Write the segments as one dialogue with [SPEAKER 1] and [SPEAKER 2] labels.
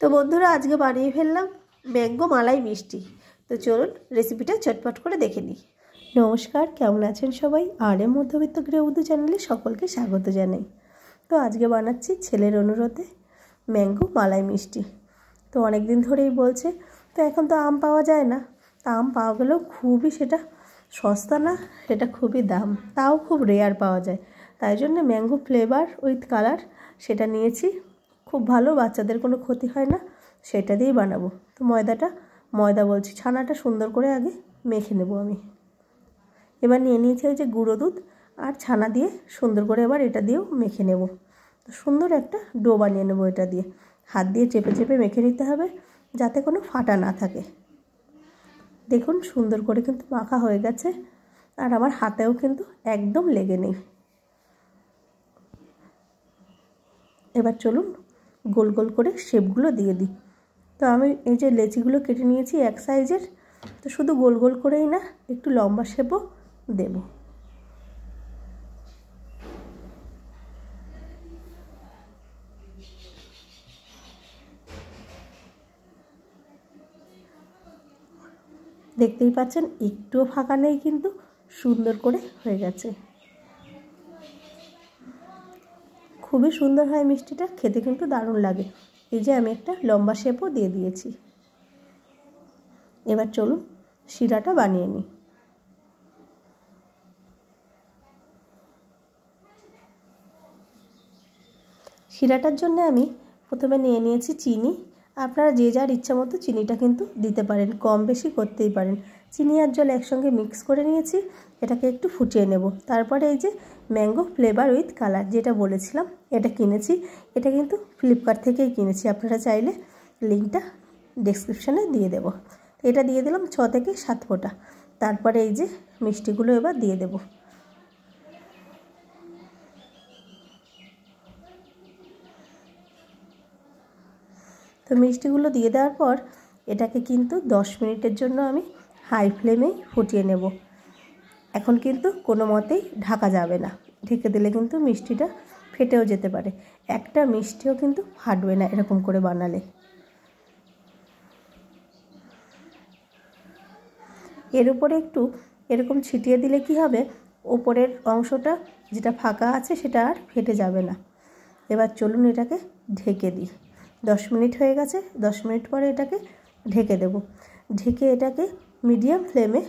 [SPEAKER 1] তো বন্ধুরা আজকে বানিয়ে ফেললাম ম্যাঙ্গো মালাই মিষ্টি তো চলুন রেসিপিটা চটপট করে দেখে নিই নমস্কার কেমন আছেন সবাই আর এম মধ্যবিত্ত গৃহবধূ চ্যানেলে সকলকে স্বাগত জানাই তো আজকে বানাচ্ছি ছেলের অনুরোধে ম্যাঙ্গো মালাই মিষ্টি তো অনেক দিন ধরেই বলছে তো এখন তো আম পাওয়া যায় না তা আম পাওয়া গেলেও খুবই সেটা সস্তা না সেটা খুবই দাম তাও খুব রেয়ার পাওয়া যায় তাই জন্য ম্যাঙ্গো ফ্লেভার উইথ কালার সেটা নিয়েছি খুব ভালো বাচ্চাদের কোনো ক্ষতি হয় না সেটা দিয়েই বানাবো তো ময়দাটা ময়দা বলছি ছানাটা সুন্দর করে আগে মেখে নেব আমি এবার নিয়ে নিয়েছি ওই যে গুঁড়ো দুধ আর ছানা দিয়ে সুন্দর করে এবার এটা দিয়েও মেখে নেব সুন্দর একটা ডো বানিয়ে নেবো এটা দিয়ে হাত দিয়ে চেপে চেপে মেখে নিতে হবে যাতে কোনো ফাটা না থাকে দেখুন সুন্দর করে কিন্তু মাখা হয়ে গেছে আর আমার হাতেও কিন্তু একদম লেগে নেই এবার চলুন গোল গোল করে শেপগুলো দিয়ে দিই তো আমি এই যে লেচিগুলো কেটে নিয়েছি এক সাইজের তো শুধু গোল গোল করেই না একটু লম্বা শেপও দেব দেখতেই পাচ্ছেন একটুও ফাঁকা নেই কিন্তু সুন্দর করে হয়ে গেছে খুবই সুন্দর হয় মিষ্টিটা খেতে কিন্তু দারুণ লাগে এই যে আমি একটা লম্বা শেপও দিয়ে দিয়েছি এবার চলুন শিরাটা বানিয়ে নিই শিরাটার জন্য আমি প্রথমে নিয়ে নিয়েছি চিনি আপনারা যে যার ইচ্ছা মতো চিনিটা কিন্তু দিতে পারেন কম বেশি করতেই পারেন চিনি আর জল একসঙ্গে মিক্স করে নিয়েছি এটাকে একটু ফুটিয়ে নেব তারপরে এই যে ম্যাঙ্গো ফ্লেভার উইথ কালার যেটা বলেছিলাম এটা কিনেছি এটা কিন্তু ফ্লিপকার্ট থেকেই কিনেছি আপনারা চাইলে লিঙ্কটা ডিসক্রিপশানে দিয়ে দেব এটা দিয়ে দিলাম ছ থেকে সাত ফোঁটা তারপরে এই যে মিষ্টিগুলো এবার দিয়ে দেব তো মিষ্টিগুলো দিয়ে দেওয়ার পর এটাকে কিন্তু দশ মিনিটের জন্য আমি হাই ফ্লেমেই ফুটিয়ে নেব এখন কিন্তু কোনো মতেই ঢাকা যাবে না ঢেকে দিলে কিন্তু মিষ্টিটা ফেটেও যেতে পারে একটা মিষ্টিও কিন্তু ফাটবে না এরকম করে বানালে এর উপরে একটু এরকম ছিটিয়ে দিলে কি হবে ওপরের অংশটা যেটা ফাঁকা আছে সেটা আর ফেটে যাবে না এবার চলুন এটাকে ঢেকে দিই দশ মিনিট হয়ে গেছে দশ মিনিট পরে এটাকে ঢেকে দেব ঢেকে এটাকে মিডিয়াম ফ্লেমে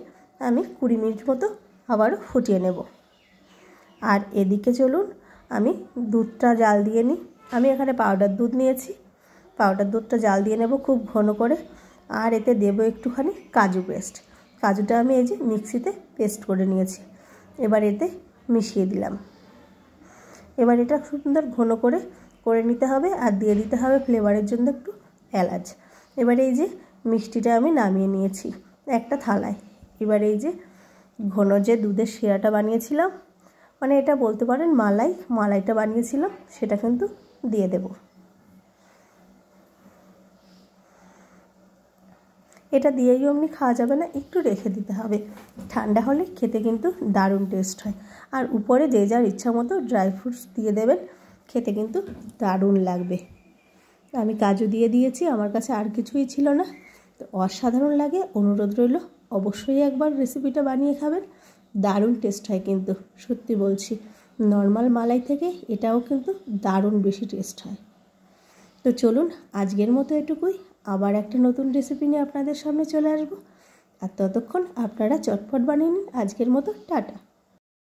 [SPEAKER 1] আমি কুড়ি মিনিট মতো আবারও ফুটিয়ে নেব আর এদিকে চলুন আমি দুধটা জাল দিয়ে নিই আমি এখানে পাউডার দুধ নিয়েছি পাউডার দুধটা জাল দিয়ে নেব খুব ঘন করে আর এতে দেব একটুখানি কাজু পেস্ট কাজুটা আমি এই যে মিক্সিতে পেস্ট করে নিয়েছি এবার এতে মিশিয়ে দিলাম এবার এটা সুন্দর ঘন করে করে নিতে হবে আর দিয়ে দিতে হবে ফ্লেভারের জন্য একটু এলাচ এবার এই যে মিষ্টিটা আমি নামিয়ে নিয়েছি একটা থালায় এবার এই যে ঘন যে দুধের শিরাটা বানিয়েছিলাম মানে এটা বলতে পারেন মালাই মালাইটা বানিয়েছিলাম সেটা কিন্তু দিয়ে দেব এটা দিয়েই অমনি খাওয়া যাবে না একটু রেখে দিতে হবে ঠান্ডা হলে খেতে কিন্তু দারুণ টেস্ট হয় আর উপরে যে যার ইচ্ছা মতো ড্রাই ফ্রুটস দিয়ে দেবেন খেতে কিন্তু দারুণ লাগবে আমি কাজু দিয়ে দিয়েছি আমার কাছে আর কিছুই ছিল না তো অসাধারণ লাগে অনুরোধ রইল অবশ্যই একবার রেসিপিটা বানিয়ে খাবেন দারুণ টেস্ট হয় কিন্তু সত্যি বলছি নর্মাল মালাই থেকে এটাও কিন্তু দারুণ বেশি টেস্ট হয় তো চলুন আজকের মতো এটুকুই আবার একটা নতুন রেসিপি নিয়ে আপনাদের সামনে চলে আসবো আর ততক্ষণ আপনারা চটপট বানিয়ে নিন আজকের মতো টাটা